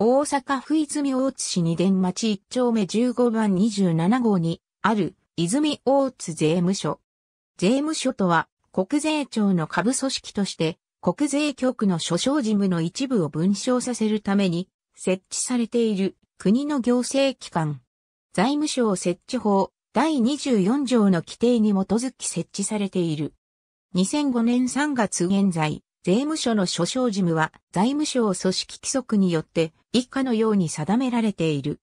大阪府泉大津市二伝町一丁目15番27号にある泉大津税務署。税務署とは国税庁の下部組織として国税局の所掌事務の一部を分省させるために設置されている国の行政機関。財務省設置法第24条の規定に基づき設置されている。2005年3月現在、税務署の所掌事務は財務省組織規則によって以下のように定められている。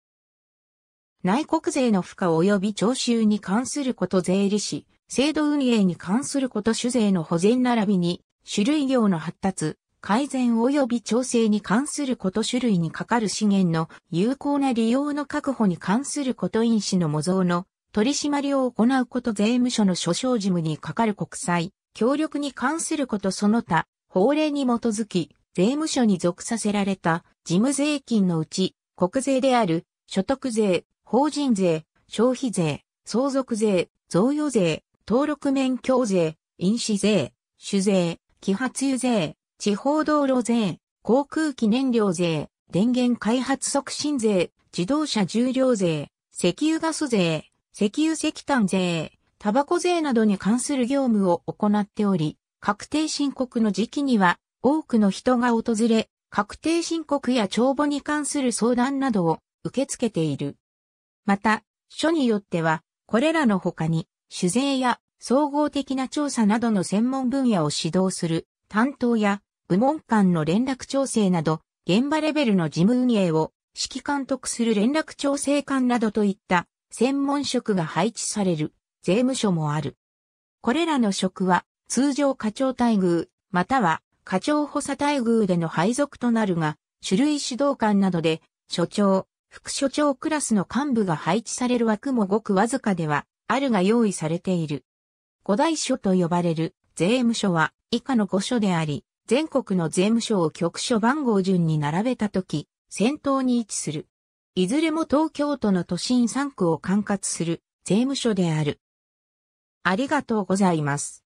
内国税の付加及び徴収に関すること税理士、制度運営に関すること主税の保全並びに、種類業の発達、改善及び調整に関すること種類にかかる資源の有効な利用の確保に関すること因子の模造の取締りを行うこと税務署の所掌事務にかかる国際、協力に関することその他、法令に基づき、税務署に属させられた事務税金のうち、国税である所得税、法人税、消費税、相続税、贈与税、登録免許税、飲酒税、酒税、揮発油税、地方道路税、航空機燃料税、電源開発促進税、自動車重量税、石油ガス税、石油石炭税、タバコ税などに関する業務を行っており、確定申告の時期には多くの人が訪れ、確定申告や帳簿に関する相談などを受け付けている。また、書によっては、これらの他に、酒税や総合的な調査などの専門分野を指導する担当や部門間の連絡調整など、現場レベルの事務運営を指揮監督する連絡調整官などといった専門職が配置される税務署もある。これらの職は通常課長待遇、または課長補佐待遇での配属となるが、種類指導官などで、所長、副所長クラスの幹部が配置される枠もごくわずかでは、あるが用意されている。五大所と呼ばれる税務署は以下の5所であり、全国の税務署を局所番号順に並べたとき、先頭に位置する。いずれも東京都の都心3区を管轄する税務署である。ありがとうございます。